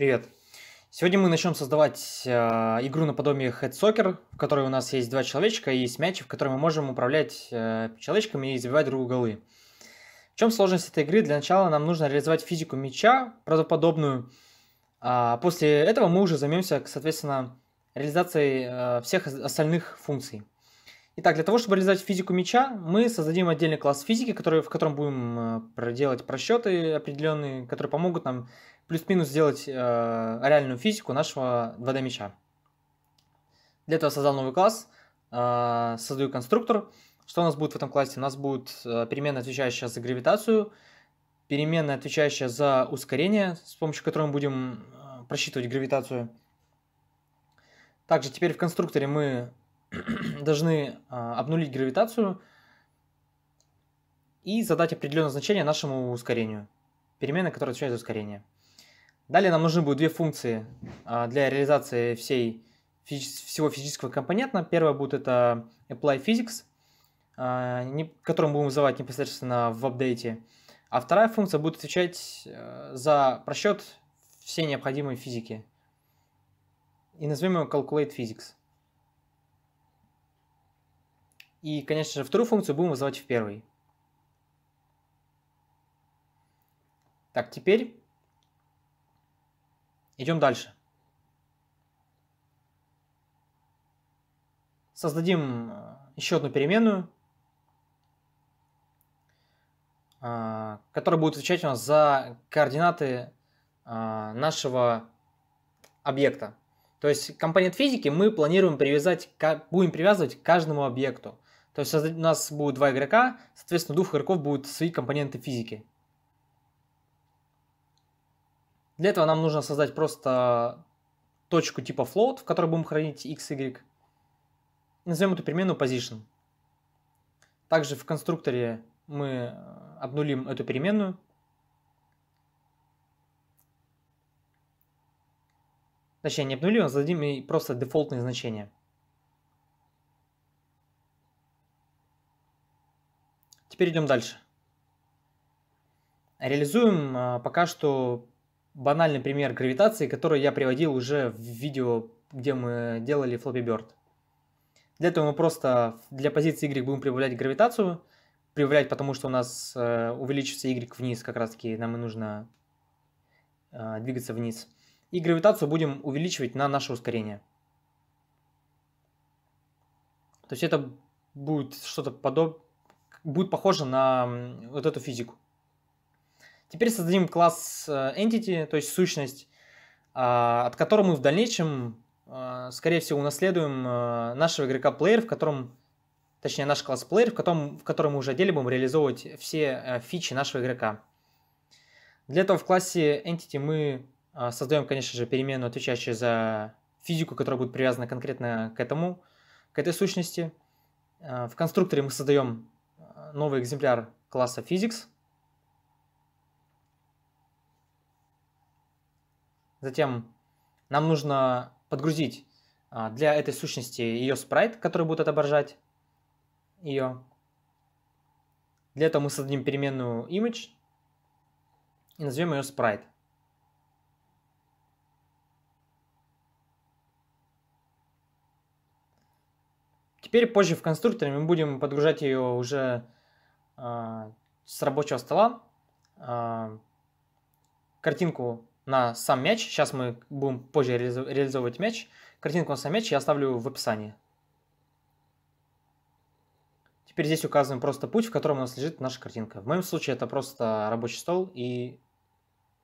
Привет. Сегодня мы начнем создавать э, игру наподобие Head Soccer, в которой у нас есть два человечка и есть мяч, в которой мы можем управлять э, человечками и забивать другу голы. В чем сложность этой игры? Для начала нам нужно реализовать физику мяча, правдоподобную. А после этого мы уже займемся, соответственно, реализацией э, всех остальных функций. Итак, для того, чтобы реализовать физику мяча, мы создадим отдельный класс физики, который, в котором будем э, проделать просчеты определенные, которые помогут нам плюс-минус сделать э, реальную физику нашего 2D меча. Для этого создал новый класс, э, создаю конструктор. Что у нас будет в этом классе? У нас будет э, переменная, отвечающая за гравитацию, переменная, отвечающая за ускорение, с помощью которой мы будем э, просчитывать гравитацию. Также теперь в конструкторе мы должны э, обнулить гравитацию и задать определенное значение нашему ускорению, переменной, которая отвечает за ускорение. Далее нам нужны будут две функции а, для реализации всей, всего физического компонента. Первая будет это apply physics, а, которую мы будем вызывать непосредственно в апдейте. А вторая функция будет отвечать э, за просчет всей необходимой физики. И назовем ее calculate physics. И, конечно же, вторую функцию будем вызывать в первой. Так, теперь Идем дальше. Создадим э, еще одну переменную, э, которая будет отвечать у нас за координаты э, нашего объекта. То есть компонент физики мы планируем привязать, будем привязывать к каждому объекту. То есть у нас будет два игрока, соответственно, двух игроков будут свои компоненты физики. Для этого нам нужно создать просто точку типа float, в которой будем хранить x, y. Назовем эту переменную position. Также в конструкторе мы э, обнулим эту переменную. Точнее, не обнулим, а зададим ей просто дефолтные значения. Теперь идем дальше. Реализуем э, пока что банальный пример гравитации, который я приводил уже в видео, где мы делали Flappy Bird. Для этого мы просто для позиции Y будем прибавлять гравитацию, прибавлять, потому что у нас э, увеличится Y вниз, как раз таки нам и нужно э, двигаться вниз. И гравитацию будем увеличивать на наше ускорение. То есть это будет что-то подобное, будет похоже на вот эту физику. Теперь создадим класс э, entity, то есть сущность, а, от которого мы в дальнейшем, а, скорее всего, унаследуем а, нашего игрока Player, в котором, точнее, наш класс Player, в котором, в котором мы уже отделе будем реализовывать все э, фичи нашего игрока. Для этого в классе entity мы создаем, конечно же, переменную, отвечающую за физику, которая будет привязана конкретно к этому, к этой сущности. В конструкторе мы создаем новый экземпляр класса physics, Затем нам нужно подгрузить а, для этой сущности ее спрайт, который будет отображать ее. Для этого мы создадим переменную image и назовем ее sprite. Теперь позже в конструкторе мы будем подгружать ее уже э, с рабочего стола э, картинку на сам мяч. Сейчас мы будем позже реализовывать мяч. Картинку на сам мяч я оставлю в описании. Теперь здесь указываем просто путь, в котором у нас лежит наша картинка. В моем случае это просто рабочий стол и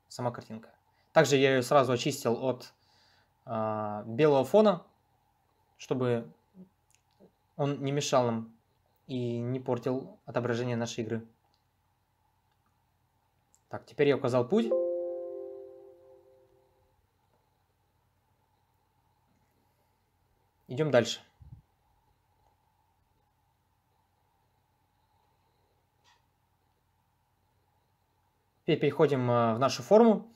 сама картинка. Также я ее сразу очистил от э, белого фона, чтобы он не мешал нам и не портил отображение нашей игры. Так, теперь я указал путь. Идем дальше. Теперь переходим э, в нашу форму.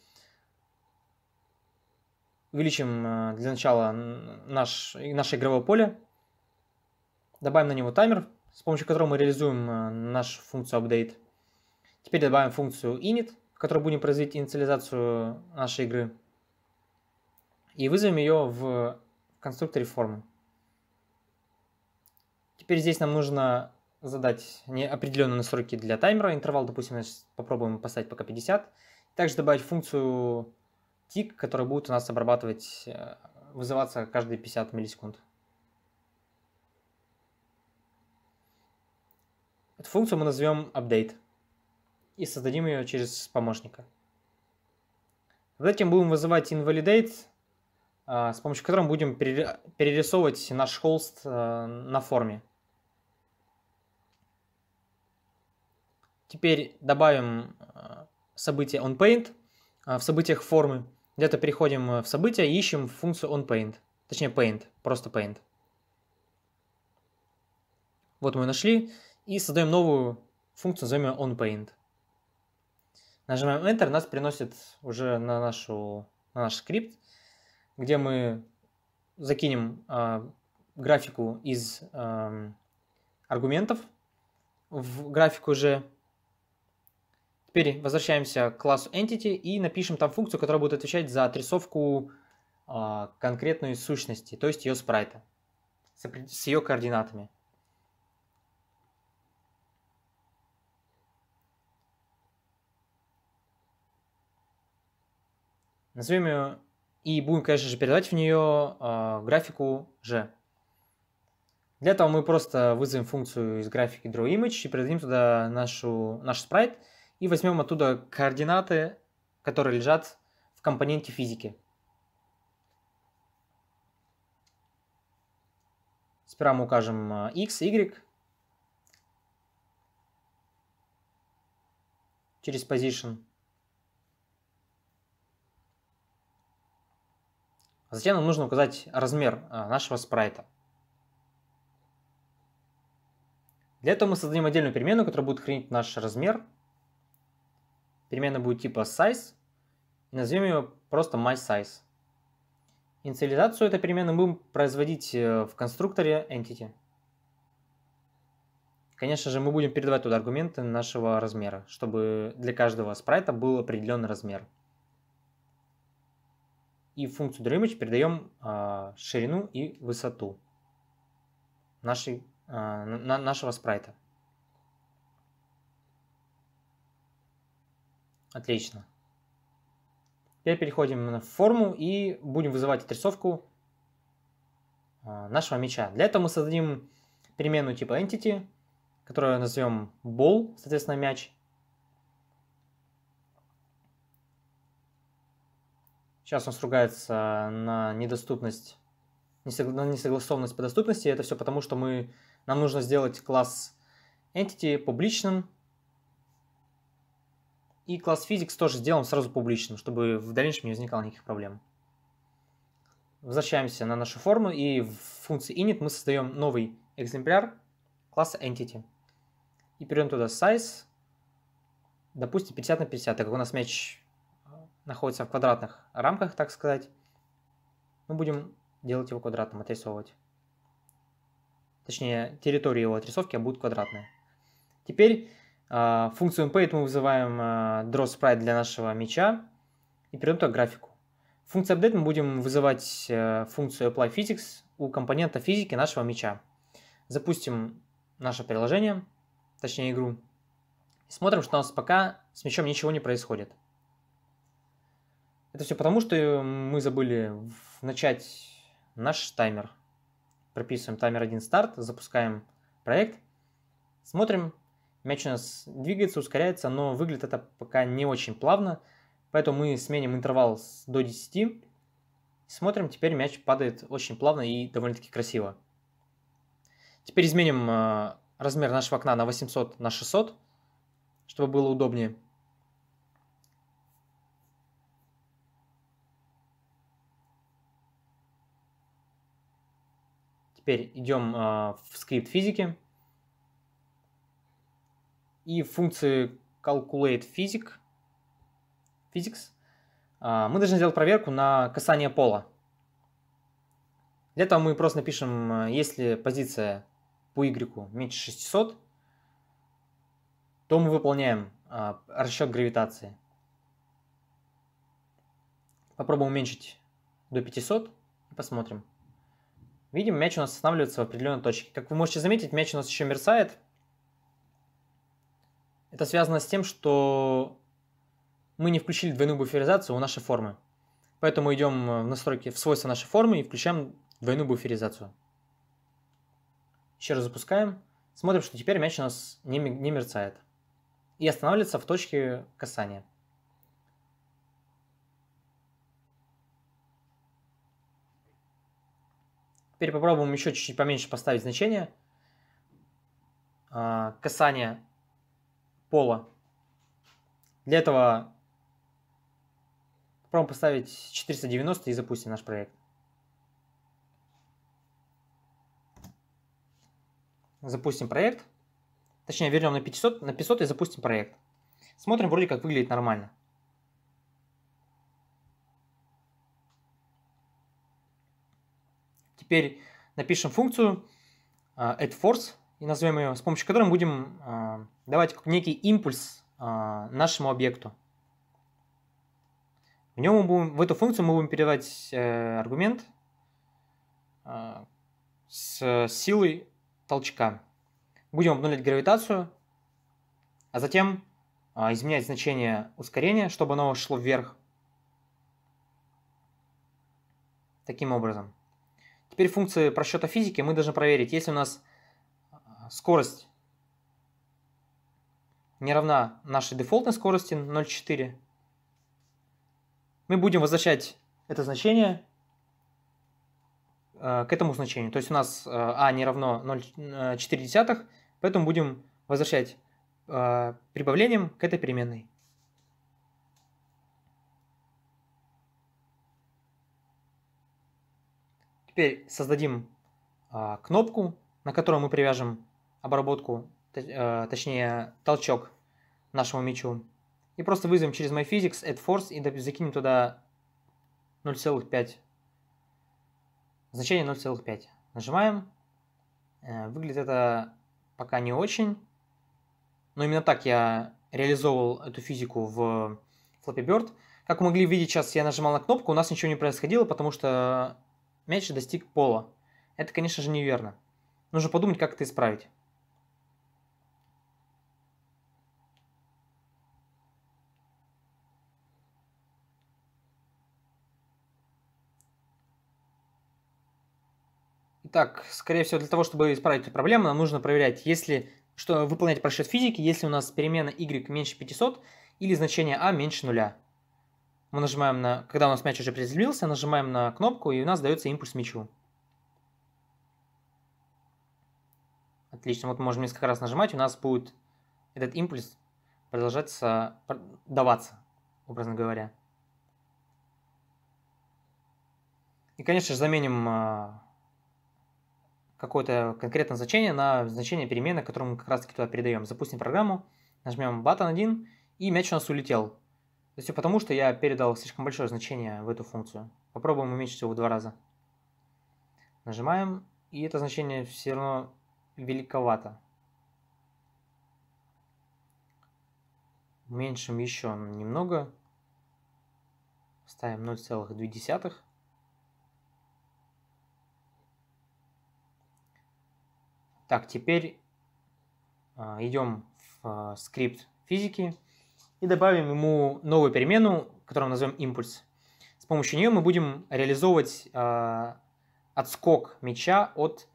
Увеличим э, для начала наш, наше игровое поле. Добавим на него таймер, с помощью которого мы реализуем э, нашу функцию update. Теперь добавим функцию init, в которой будем производить инициализацию нашей игры. И вызовем ее в конструкторе формы. Теперь здесь нам нужно задать определенные настройки для таймера. Интервал, допустим, попробуем поставить пока 50. Также добавить функцию тик, которая будет у нас обрабатывать, э, вызываться каждые 50 миллисекунд. Эту функцию мы назовем update и создадим ее через помощника. Затем будем вызывать invalidate, э, с помощью которого будем перерисовывать наш холст э, на форме. Теперь добавим э, событие onPaint э, в событиях формы. Где-то переходим э, в события и ищем функцию onPaint. Точнее, paint, просто paint. Вот мы нашли. И создаем новую функцию, назовем ее onPaint. Нажимаем Enter, нас приносит уже на, нашу, на наш скрипт, где мы закинем э, графику из э, аргументов в графику же Теперь возвращаемся к классу Entity и напишем там функцию, которая будет отвечать за отрисовку э, конкретной сущности, то есть ее спрайта с, с ее координатами. Назовем ее и будем, конечно же, передавать в нее э, а, графику G. Для этого мы просто вызовем функцию из графики drawImage и передадим туда нашу, наш спрайт – и возьмем оттуда координаты, которые лежат в компоненте физики. Сперва мы укажем x, э, y. через position. А затем нам нужно указать размер э, нашего спрайта. Для этого мы создадим отдельную переменную, которая будет хранить наш размер – переменная будет типа size. И назовем ее просто mySize. Инициализацию этой переменной мы будем производить э, в конструкторе entity. Конечно же, мы будем передавать туда аргументы нашего размера, чтобы для каждого спрайта был определенный размер. И в функцию DrawImage передаем э, а, ширину и высоту нашей, э, на, нашего спрайта. Отлично. Теперь переходим в форму и будем вызывать отрисовку а, нашего мяча. Для этого мы создадим переменную типа entity, которую назовем ball, соответственно, мяч. Сейчас он сругается на недоступность, на несогласованность по доступности. Это все потому, что мы, нам нужно сделать класс entity публичным, и класс физикс тоже сделаем сразу публичным, чтобы в дальнейшем не возникало никаких проблем. Возвращаемся на нашу форму, и в функции init мы создаем новый экземпляр класса entity. И перейдем туда size, допустим, 50 на 50, так как у нас мяч находится в квадратных рамках, так сказать, мы будем делать его квадратным, отрисовывать. Точнее, территория его отрисовки будет квадратная. Теперь а, функцию unpaid мы вызываем а, draw sprite для нашего мяча и перейдем к графику. В функции update мы будем вызывать э, функцию apply physics у компонента физики нашего мяча. Запустим наше приложение, точнее игру. И смотрим, что у нас пока с мячом ничего не происходит. Это все потому, что э, мы забыли начать наш таймер. Прописываем таймер 1 старт, запускаем проект, смотрим, Мяч у нас двигается, ускоряется, но выглядит это пока не очень плавно. Поэтому мы сменим интервал до 10. Смотрим, теперь мяч падает очень плавно и довольно-таки красиво. Теперь изменим а, размер нашего окна на 800 на 600, чтобы было удобнее. Теперь идем а, в скрипт физики и в функции calculate physic, physics а, мы должны сделать проверку на касание пола. Для этого мы просто напишем, а, если позиция по y меньше 600, то мы выполняем а, расчет гравитации. Попробуем уменьшить до 500 и посмотрим. Видим, мяч у нас останавливается в определенной точке. Как вы можете заметить, мяч у нас еще мерцает, это связано с тем, что мы не включили двойную буферизацию у нашей формы. Поэтому идем э, в настройки, в свойства нашей формы и включаем двойную буферизацию. Еще раз запускаем. Смотрим, что теперь мяч у нас не, не мерцает. И останавливается в точке касания. Теперь попробуем еще чуть-чуть поменьше поставить значение. А, касание пола. Для этого попробуем поставить 490 и запустим наш проект. Запустим проект. Точнее, вернем на 500, на 500 и запустим проект. Смотрим, вроде как выглядит нормально. Теперь напишем функцию э, addForce и назовем ее, с помощью которой мы будем э, давать некий импульс э, нашему объекту. В, нем мы будем, в эту функцию мы будем передавать э, аргумент э, с силой толчка. Будем обнулять гравитацию, а затем э, изменять значение ускорения, чтобы оно шло вверх. Таким образом. Теперь функции просчета физики мы должны проверить, если у нас скорость не равна нашей дефолтной скорости 0,4. Мы будем возвращать это значение э, к этому значению. То есть у нас э, а не равно 0,4, поэтому будем возвращать э, прибавлением к этой переменной. Теперь создадим кнопку, на которую мы привяжем обработку, э, точнее толчок нашему мячу. И просто вызовем через MyPhysics add force и закинем туда 0,5. Значение 0,5. Нажимаем. Э, выглядит это пока не очень. Но именно так я реализовывал эту физику в Flappy Bird. Как вы могли видеть, сейчас я нажимал на кнопку, у нас ничего не происходило, потому что мяч достиг пола. Это, конечно же, неверно. Нужно подумать, как это исправить. Так, скорее всего, для того, чтобы исправить эту проблему, нам нужно проверять, если что выполнять просчет физики, если у нас перемена y меньше 500 или значение a меньше нуля. Мы нажимаем на, когда у нас мяч уже приземлился, нажимаем на кнопку, и у нас дается импульс мячу. Отлично, вот мы можем несколько раз нажимать, у нас будет этот импульс продолжаться, даваться, образно говоря. И, конечно же, заменим а, какое-то конкретное значение на значение перемены, которую мы как раз таки туда передаем. Запустим программу, нажмем button 1, и мяч у нас улетел. То есть потому, что я передал слишком большое значение в эту функцию. Попробуем уменьшить его в два раза. Нажимаем, и это значение все равно великовато. Уменьшим еще немного. Ставим 0,2. Так, теперь а, идем в а, скрипт физики и добавим ему новую перемену, которую мы назовем импульс. С помощью нее мы будем реализовывать а, отскок мяча от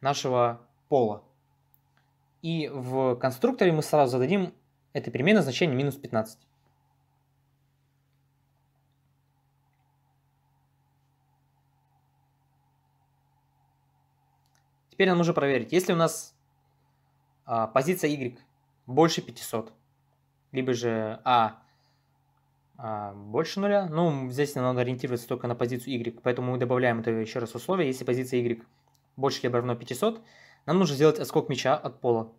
нашего пола. И в конструкторе мы сразу зададим этой перемены значение минус 15. Теперь нам нужно проверить, если у нас а, позиция Y больше 500, либо же А а, больше нуля. Ну, здесь нам надо ориентироваться только на позицию Y, поэтому мы добавляем это еще раз условие. Если позиция Y больше либо равно 500, нам нужно сделать отскок мяча от пола.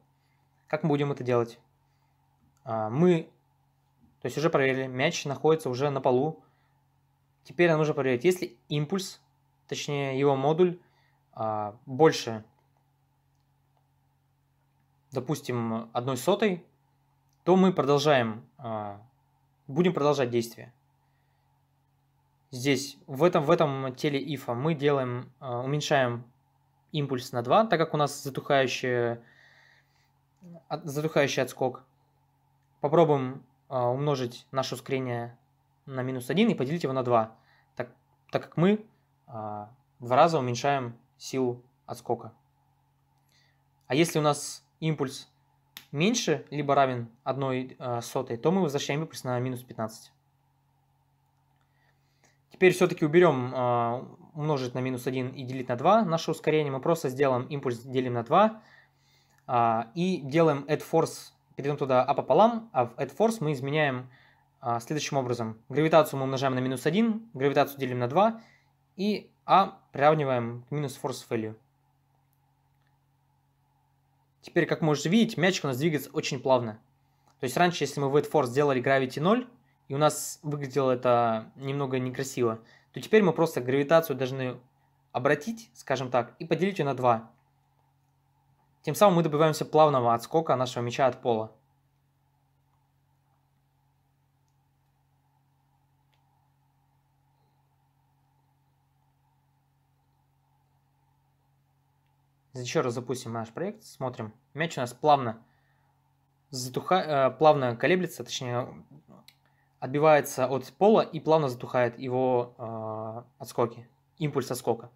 Как мы будем это делать? А, мы, то есть уже проверили, мяч находится уже на полу. Теперь нам нужно проверить, если импульс, точнее его модуль а, больше, допустим, одной сотой, то мы продолжаем, а, будем продолжать действие. Здесь, в этом, в этом теле ифа мы делаем, а, уменьшаем импульс на 2, так как у нас затухающий, затухающий отскок. Попробуем умножить наше ускорение на минус 1 и поделить его на 2, так, так как мы два раза уменьшаем силу отскока. А если у нас импульс меньше, либо равен 1 э, сотой, то мы возвращаем импульс на минус 15. Теперь все-таки уберем э, умножить на минус 1 и делить на 2 наше ускорение. Мы просто сделаем импульс, делим на 2 а, и делаем add force, перейдем туда А пополам, а в add force мы изменяем а, следующим образом. Гравитацию мы умножаем на минус 1, гравитацию делим на 2 и а приравниваем к минус force value. Теперь, как можете видеть, мячик у нас двигается очень плавно. То есть раньше, если мы в этот force сделали gravity 0, и у нас выглядело это немного некрасиво, то теперь мы просто гравитацию должны обратить, скажем так, и поделить ее на 2. Тем самым мы добиваемся плавного отскока нашего мяча от пола. Еще раз запустим наш проект, смотрим. Мяч у нас плавно, затуха... Э, плавно колеблется, точнее отбивается от пола и плавно затухает его э, отскоки, импульс отскока.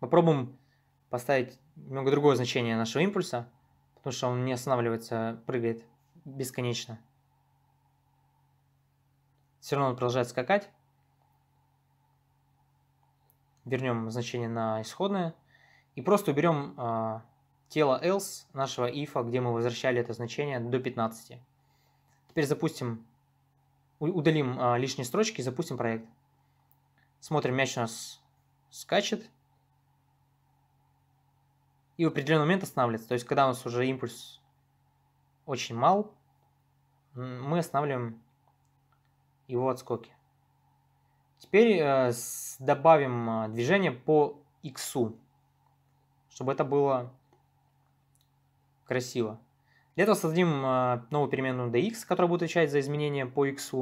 Попробуем поставить немного другое значение нашего импульса, потому что он не останавливается, прыгает бесконечно. Все равно он продолжает скакать. Вернем значение на исходное. И просто уберем э, а, тело else нашего if, где мы возвращали это значение до 15. Теперь запустим, удалим э, лишние строчки и запустим проект. Смотрим, мяч у нас скачет. И в определенный момент останавливается. То есть, когда у нас уже импульс очень мал, мы останавливаем его отскоки. Теперь э, добавим э, движение по иксу чтобы это было красиво. Для этого создадим а, новую переменную dx, которая будет отвечать за изменения по x.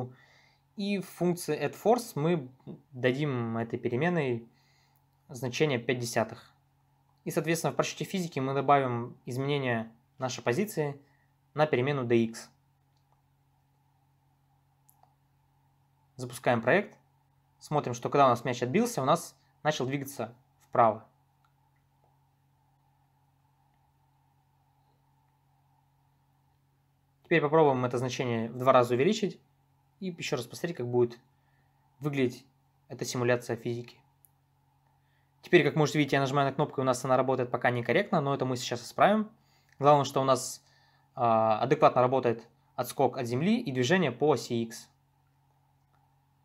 И в функции addForce мы дадим этой переменной значение 5 десятых. И, соответственно, в просчете физики мы добавим изменение нашей позиции на перемену dx. Запускаем проект. Смотрим, что когда у нас мяч отбился, у нас начал двигаться вправо. Теперь попробуем это значение в два раза увеличить и еще раз посмотреть, как будет выглядеть эта симуляция физики. Теперь, как можете видеть, я нажимаю на кнопку, и у нас она работает пока некорректно, но это мы сейчас исправим. Главное, что у нас э, адекватно работает отскок от Земли и движение по оси X.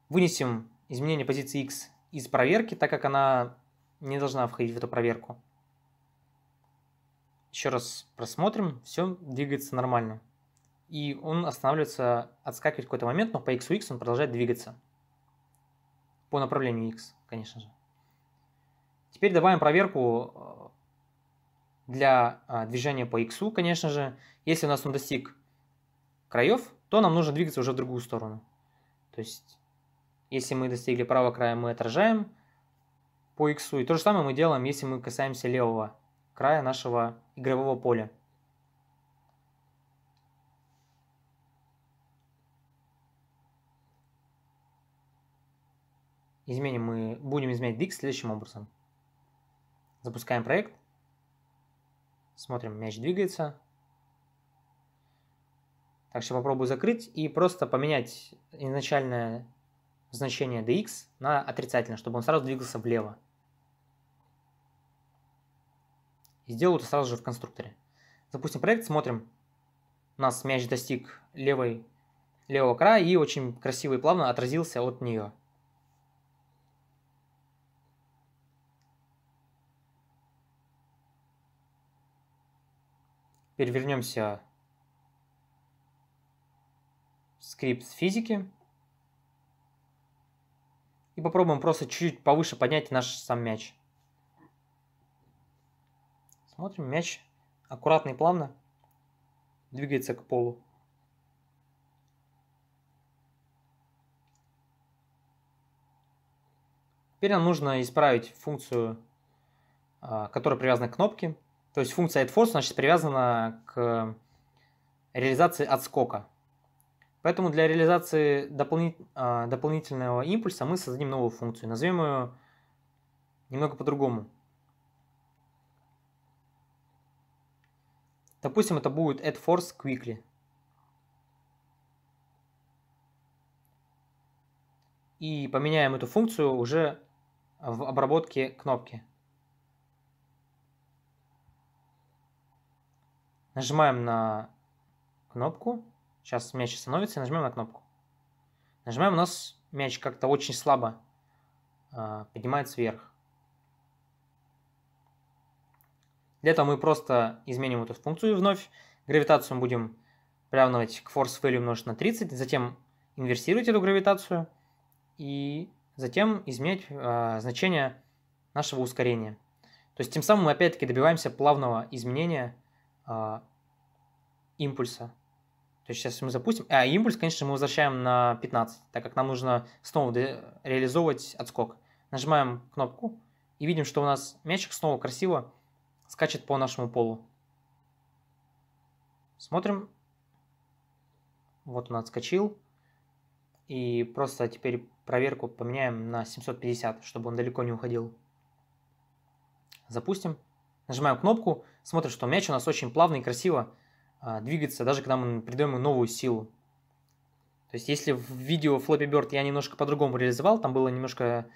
Вынесем изменение позиции X из проверки, так как она не должна входить в эту проверку. Еще раз просмотрим, все двигается нормально и он останавливается, отскакивает в какой-то момент, но по x у x он продолжает двигаться. По направлению x, конечно же. Теперь добавим проверку э, для э, движения по x, конечно же. Если у нас он достиг краев, то нам нужно двигаться уже в другую сторону. То есть, если мы достигли правого края, мы отражаем по x. И то же самое мы делаем, если мы касаемся левого края нашего игрового поля. изменим мы, будем изменять Dix следующим образом. Запускаем проект. Смотрим, мяч двигается. Так что попробую закрыть и просто поменять изначальное значение dx на отрицательное, чтобы он сразу двигался влево. И сделаю это сразу же в конструкторе. Запустим проект, смотрим. У нас мяч достиг левой, левого края и очень красиво и плавно отразился от нее. Теперь вернемся в скрипт физики. И попробуем просто чуть-чуть повыше поднять наш сам мяч. Смотрим, мяч аккуратно и плавно двигается к полу. Теперь нам нужно исправить функцию, а, которая привязана к кнопке. То есть функция addForce, значит, привязана к реализации отскока. Поэтому для реализации дополни... А, дополнительного импульса мы создадим новую функцию. Назовем ее немного по-другому. Допустим, это будет addForce quickly. И поменяем эту функцию уже в обработке кнопки. Нажимаем на кнопку. Сейчас мяч остановится, и нажмем на кнопку. Нажимаем, у нас мяч как-то очень слабо э, поднимается вверх. Для этого мы просто изменим эту функцию вновь. Гравитацию мы будем приравнивать к force value умножить на 30, затем инверсировать эту гравитацию и затем изменять э, значение нашего ускорения. То есть тем самым мы опять-таки добиваемся плавного изменения а, импульса. То есть сейчас мы запустим. А импульс, конечно, мы возвращаем на 15, так как нам нужно снова реализовывать отскок. Нажимаем кнопку и видим, что у нас мячик снова красиво скачет по нашему полу. Смотрим. Вот он отскочил. И просто теперь проверку поменяем на 750, чтобы он далеко не уходил. Запустим нажимаем кнопку, смотрим, что мяч у нас очень плавно и красиво а, двигается, даже когда мы придаем ему новую силу. То есть, если в видео Flappy Bird я немножко по-другому реализовал, там было немножко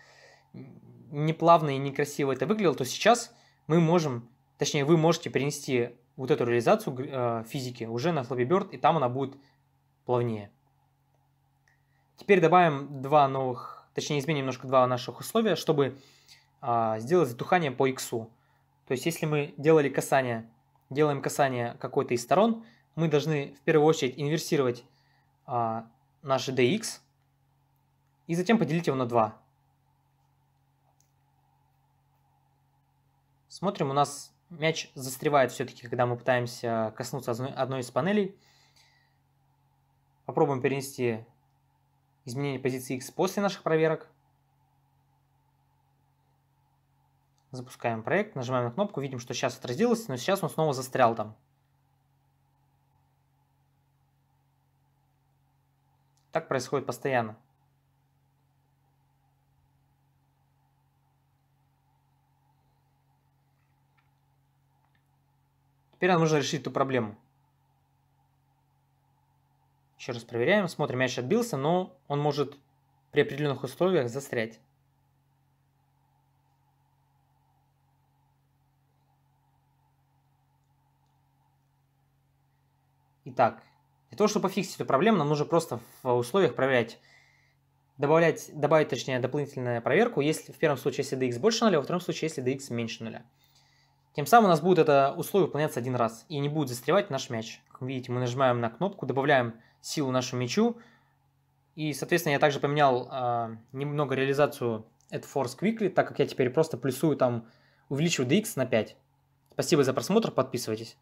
неплавно и некрасиво это выглядело, то сейчас мы можем, точнее, вы можете перенести вот эту реализацию э, физики уже на Flappy Bird, и там она будет плавнее. Теперь добавим два новых, точнее изменим немножко два наших условия, чтобы э, сделать затухание по иксу. То есть, если мы делали касание, делаем касание какой-то из сторон, мы должны в первую очередь инверсировать а, наше dx и затем поделить его на 2. Смотрим, у нас мяч застревает все-таки, когда мы пытаемся коснуться одной из панелей. Попробуем перенести изменение позиции x после наших проверок. Запускаем проект, нажимаем на кнопку, видим, что сейчас отразилось, но сейчас он снова застрял там. Так происходит постоянно. Теперь нам нужно решить эту проблему. Еще раз проверяем, смотрим, мяч отбился, но он может при определенных условиях застрять. так. Для того, чтобы пофиксить эту проблему, нам нужно просто в условиях проверять, добавлять, добавить, точнее, дополнительную проверку, если в первом случае, если dx больше 0, а во втором случае, если dx меньше 0. Тем самым у нас будет это условие выполняться один раз, и не будет застревать наш мяч. Как вы видите, мы нажимаем на кнопку, добавляем силу нашему мячу, и, соответственно, я также поменял э, немного реализацию at force quickly, так как я теперь просто плюсую там, увеличу dx на 5. Спасибо за просмотр, подписывайтесь.